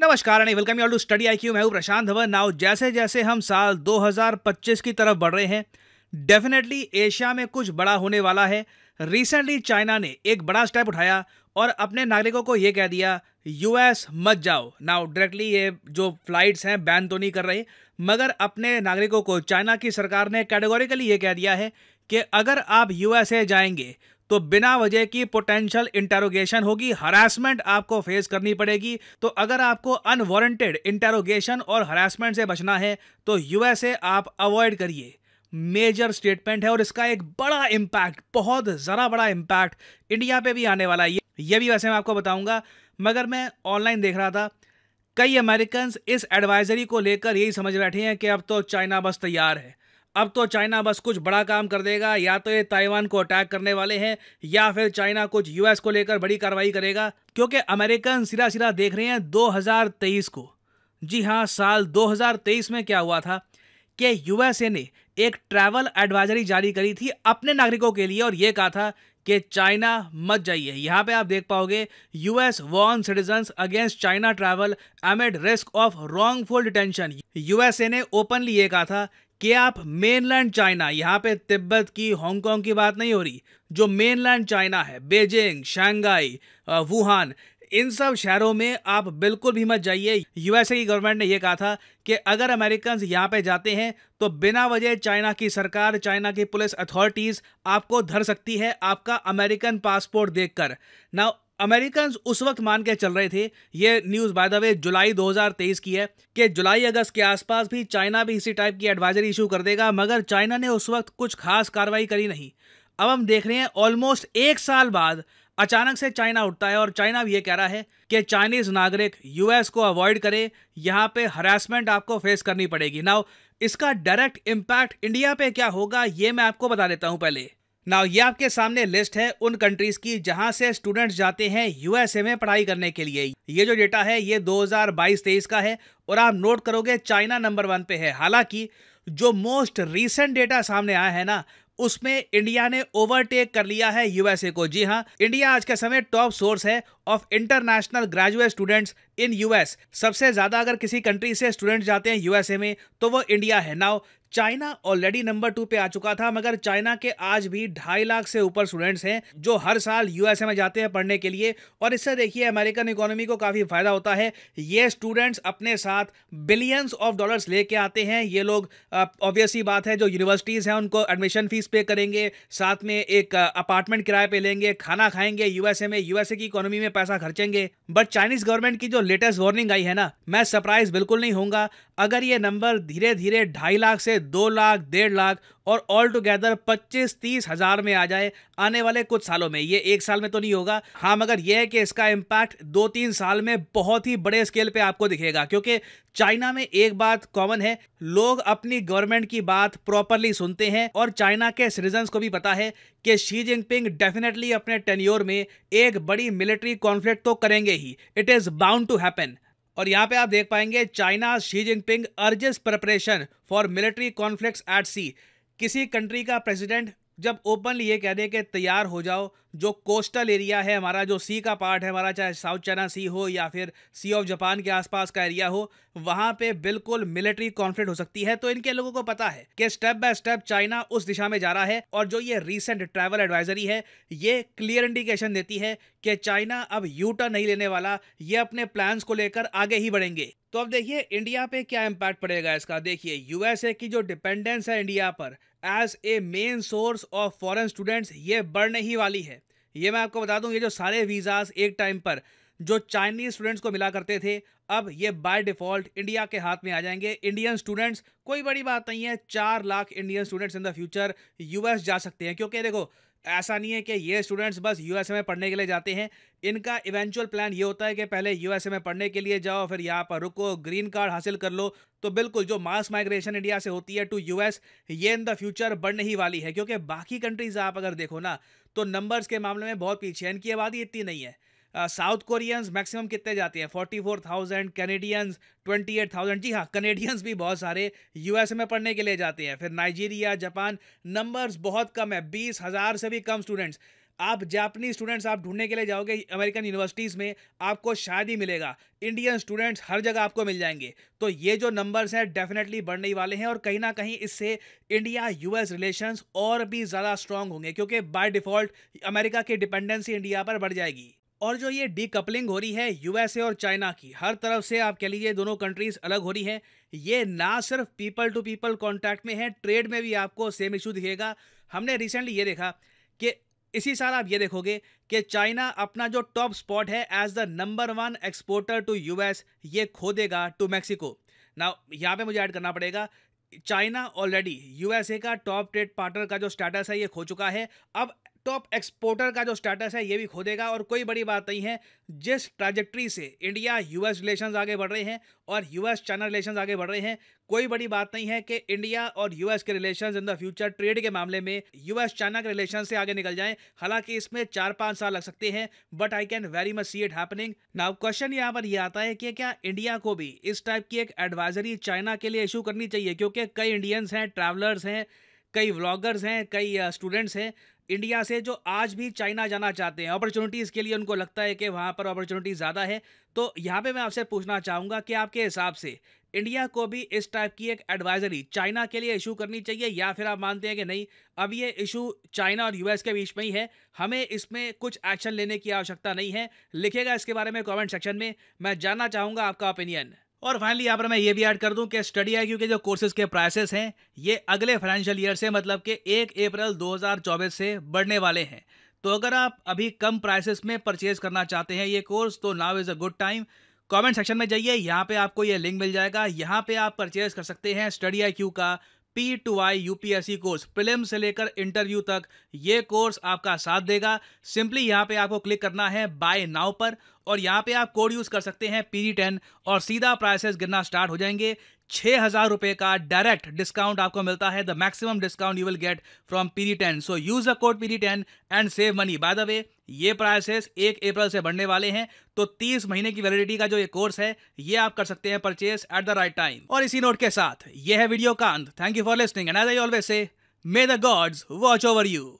नमस्कार and welcome you all to Study IQ मैं हूँ प्रशांत धवन नाउ जैसे जैसे हम साल 2025 की तरफ बढ़ रहे हैं डेफिनेटली एशिया में कुछ बड़ा होने वाला है रिसेंटली चाइना ने एक बड़ा स्टेप उठाया और अपने नागरिकों को ये कह दिया यूएस मत जाओ नाउ डायरेक्टली ये जो फ्लाइट्स हैं बैन तो नहीं कर रहे मगर अपने नागरिकों को चाइना की सरकार ने कैटेगोरिकली ये कह दिया है कि अगर आप यूएसए जाएंगे तो बिना वजह की पोटेंशियल इंटेरोगेशन होगी हरासमेंट आपको फेस करनी पड़ेगी तो अगर आपको अनवॉरटेड इंटेरोगेशन और हरासमेंट से बचना है तो यूएसए आप अवॉइड करिए मेजर स्टेटमेंट है और इसका एक बड़ा इम्पैक्ट बहुत ज़रा बड़ा इम्पैक्ट इंडिया पे भी आने वाला है ये भी वैसे मैं आपको बताऊंगा मगर मैं ऑनलाइन देख रहा था कई अमेरिकन इस एडवाइजरी को लेकर यही समझ बैठे हैं कि अब तो चाइना बस तैयार है अब तो चाइना बस कुछ बड़ा काम कर देगा या तो ये ताइवान को अटैक करने वाले हैं या फिर चाइना कुछ यूएस को लेकर बड़ी कार्रवाई करेगा क्योंकि अमेरिकन सिरा सिरा देख रहे हैं 2023 को जी हाँ साल 2023 में क्या हुआ था कि यूएसए ने एक ट्रैवल एडवाइजरी जारी करी थी अपने नागरिकों के लिए और ये कहा था कि चाइना मत जाइए यहाँ पे आप देख पाओगे US warn citizen against China travel amid risk of wrongful detention USA ने ओपनली ये कहा था कि आप मेनलैंड चाइना यहाँ पे तिब्बत की हांगकांग की बात नहीं हो रही जो मेनलैंड चाइना है बेजिंग शंघाई वुहान इन सब शहरों में आप बिल्कुल भी मत जाइए यूएसए की गवर्नमेंट ने यह कहा था कि अगर अमेरिकन यहाँ पे जाते हैं तो बिना वजह चाइना की सरकार चाइना की पुलिस अथॉरिटीज़ आपको धर सकती है आपका अमेरिकन पासपोर्ट देखकर ना अमेरिकन उस वक्त मान के चल रहे थे ये न्यूज़ बाय द वे जुलाई 2023 की है कि जुलाई अगस्त के आसपास भी चाइना भी इसी टाइप की एडवाइजरी इशू कर देगा मगर चाइना ने उस वक्त कुछ खास कार्रवाई करी नहीं अब हम देख रहे हैं ऑलमोस्ट एक साल बाद अचानक से चाइना उठता है और चाइना ये कह रहा है कि चाइनीज नागरिक यूएस को अवॉइड करे यहाँ पे हरासमेंट आपको फेस करनी पड़ेगी नाउ इसका डायरेक्ट इम्पैक्ट इंडिया पे क्या होगा ये मैं आपको बता देता हूँ पहले नाउ ये आपके सामने लिस्ट है उन कंट्रीज की जहां से स्टूडेंट्स जाते हैं यूएसए में पढ़ाई करने के लिए ये जो डेटा है ये 2022-23 का है और आप नोट करोगे चाइना नंबर वन पे है हालांकि जो मोस्ट रिसेंट डेटा सामने आया है ना उसमें इंडिया ने ओवरटेक कर लिया है यूएसए को जी हाँ इंडिया आज के समय टॉप सोर्स है of international graduate students in US सबसे ज्यादा अगर किसी कंट्री से स्टूडेंट जाते हैं यूएसए में तो वो इंडिया है now China already number two पे आ चुका था मगर चाइना के आज भी ढाई लाख से ऊपर स्टूडेंट्स हैं जो हर साल यूएसए में जाते हैं पढ़ने के लिए और इससे देखिए अमेरिकन इकोनॉमी को काफ़ी फायदा होता है ये स्टूडेंट्स अपने साथ बिलियंस ऑफ डॉलर्स लेके आते हैं ये लोग ऑब्वियसली बात है जो यूनिवर्सिटीज़ हैं उनको एडमिशन फीस पे करेंगे साथ में एक अपार्टमेंट किराए पर लेंगे खाना खाएंगे यूएसए में यूएसए की इकोनॉमी में पैसा खर्चेंगे बट चाइनीज़ गवर्नमेंट की जो लेटेस्ट वार्निंग आई है ना मैं सरप्राइज बिल्कुल नहीं होंगे अगर ये नंबर धीरे धीरे ढाई लाख से दो लाख डेढ़ लाख और ऑल टुगेदर पच्चीस तीस हजार में आ जाए आने वाले कुछ सालों में ये एक साल में तो नहीं होगा हाँ मगर यह है कि इसका इम्पैक्ट दो तीन साल में बहुत ही बड़े स्केल पे आपको दिखेगा क्योंकि चाइना में एक बात कॉमन है लोग अपनी गवर्नमेंट की बात प्रॉपरली सुनते हैं और चाइना के सिटीजन को भी पता है कि शी जिनपिंग डेफिनेटली अपने टेन्योर में एक बड़ी मिलिट्री कॉन्फ्लिक्ट तो करेंगे ही it is bound to happen और यहाँ पे आप देख पाएंगे China Xi Jinping urges preparation for military conflict at sea किसी कंट्री का प्रेसिडेंट जब ओपनली ये कह दें कि तैयार हो जाओ जो कोस्टल एरिया है हमारा जो सी का पार्ट है हमारा चाहे साउथ चाइना सी हो या फिर सी ऑफ जापान के आसपास का एरिया हो वहाँ पे बिल्कुल मिलिट्री कॉन्फ्लिक्ट हो सकती है तो इनके लोगों को पता है कि स्टेप बाय स्टेप चाइना उस दिशा में जा रहा है और जो ये रिसेंट ट्रैवल एडवाइजरी है ये क्लियर इंडिकेशन देती है कि चाइना अब टर्न नहीं लेने वाला ये अपने प्लान्स को लेकर आगे ही बढ़ेंगे तो अब देखिए इंडिया पे क्या इम्पैक्ट पड़ेगा इसका देखिए यूएसए की जो डिपेंडेंस है इंडिया पर as a main source of foreign students ये बढ़ने ही वाली है ये मैं आपको बता दूं ये जो सारे वीज़ाज एक टाइम पर जो चाइनीज स्टूडेंट्स को मिला करते थे अब ये बाय डिफ़ॉल्ट इंडिया के हाथ में आ जाएंगे इंडियन स्टूडेंट्स कोई बड़ी बात नहीं है चार lakh Indian students in the future US जा सकते हैं क्योंकि देखो ऐसा नहीं है कि ये स्टूडेंट्स बस यूएसए में पढ़ने के लिए जाते हैं इनका इवेंचुअल प्लान ये होता है कि पहले यूएसए में पढ़ने के लिए जाओ फिर यहाँ पर रुको ग्रीन कार्ड हासिल कर लो तो बिल्कुल जो मास माइग्रेशन इंडिया से होती है टू यूएस ये इन द फ्यूचर बढ़ने ही वाली है क्योंकि बाकी कंट्रीज़ आप अगर देखो ना तो नंबर्स के मामले में बहुत पीछे इनकी आबादी इतनी नहीं है साउथ कोरियंस मैक्सिमम कितने जाते हैं forty four thousand Canadians twenty eight thousand जी हाँ कनेडियंस भी बहुत सारे यूएस में पढ़ने के लिए जाते हैं फिर नाइजीरिया जापान नंबर्स बहुत कम है बीस हज़ार से भी कम स्टूडेंट्स आप जापनी स्टूडेंट्स आप ढूंढने के लिए जाओगे अमेरिकन यूनिवर्सिटीज़ में आपको शायद ही मिलेगा इंडियन स्टूडेंट्स हर जगह आपको मिल जाएंगे तो ये जो नंबर्स हैं डेफिनेटली बढ़ने वाले हैं और कहीं ना कहीं इससे इंडिया यूएस रिलेशंस और भी ज़्यादा स्ट्रांग होंगे क्योंकि बाय डिफ़ॉल्ट अमेरिका की डिपेंडेंसी इंडिया पर बढ़ जाएगी और जो ये कपलिंग हो रही है यूएसए और चाइना की हर तरफ से आप कह लीजिए दोनों कंट्रीज अलग हो रही हैं ये ना सिर्फ पीपल टू पीपल कॉन्टैक्ट में है ट्रेड में भी आपको सेम इशू दिखेगा हमने रिसेंटली ये देखा कि इसी साल आप ये देखोगे कि चाइना अपना जो टॉप स्पॉट है as the number one exporter to US ये खो देगा टू मैक्सिको ना यहाँ पे मुझे ऐड करना पड़ेगा चाइना ऑलरेडी यूएसए का टॉप ट्रेड पार्टनर का जो स्टेटस है ये खो चुका है अब टॉप एक्सपोर्टर का जो स्टेटस है ये भी खो देगा और कोई बड़ी बात नहीं है जिस ट्रैजेक्ट्री से इंडिया यूएस रिलेशंस आगे बढ़ रहे हैं और यूएस चाइना रिलेशंस आगे बढ़ रहे हैं कोई बड़ी बात नहीं है कि इंडिया और यूएस के relations in the future trade के मामले में यूएस चाइना के रिलेशन से आगे निकल जाएं हालांकि इसमें चार पांच साल लग सकते हैं but I can very much see it happening now question यहाँ पर यह आता है कि क्या इंडिया को भी इस टाइप की एक एडवाइजरी चाइना के लिए इशू करनी चाहिए क्योंकि कई इंडियंस हैं ट्रैवलर्स हैं कई व्लॉगर्स हैं कई स्टूडेंट्स uh, हैं इंडिया से जो आज भी चाइना जाना चाहते हैं अपॉर्चुनिटीज़ के लिए उनको लगता है कि वहाँ पर अपॉर्चुनिटी ज़्यादा है तो यहाँ पे मैं आपसे पूछना चाहूँगा कि आपके हिसाब से इंडिया को भी इस टाइप की एक एडवाइजरी चाइना के लिए इशू करनी चाहिए या फिर आप मानते हैं कि नहीं अब ये इशू चाइना और यूएस के बीच में ही है हमें इसमें कुछ एक्शन लेने की आवश्यकता नहीं है लिखेगा इसके बारे में कमेंट सेक्शन में मैं जानना चाहूँगा आपका ओपिनियन और फाइनली यहाँ पर मैं ये भी ऐड कर दूं कि स्टडी आई के जो कोर्सेज के प्राइसेस हैं ये अगले फाइनेंशियल ईयर से मतलब कि एक अप्रैल 2024 से बढ़ने वाले हैं तो अगर आप अभी कम प्राइसेस में परचेज करना चाहते हैं ये कोर्स तो now is a good time comment section में जाइए यहाँ पे आपको ये लिंक मिल जाएगा यहाँ पे आप परचेज कर सकते हैं स्टडी आई का P two I UPSC course prelim से लेकर इंटरव्यू तक ये कोर्स आपका साथ देगा सिंपली यहाँ पे आपको क्लिक करना है बाय नाउ पर और यहाँ पे आप कोड यूज कर सकते हैं पी टेन और सीधा प्राइसेस गिरना स्टार्ट हो जाएंगे छह हज़ार रुपए का डायरेक्ट डिस्काउंट आपको मिलता है the maximum discount you will get from Piri ten so use a code Piri ten and save money by the way ये प्राइसेस एक अप्रैल से बढ़ने वाले हैं तो तीस महीने की वैलिडिटी का जो ये कोर्स है ये आप कर सकते हैं purchase at the right time और इसी नोट के साथ ये है वीडियो का अंत thank you for listening and as I always say may the gods watch over you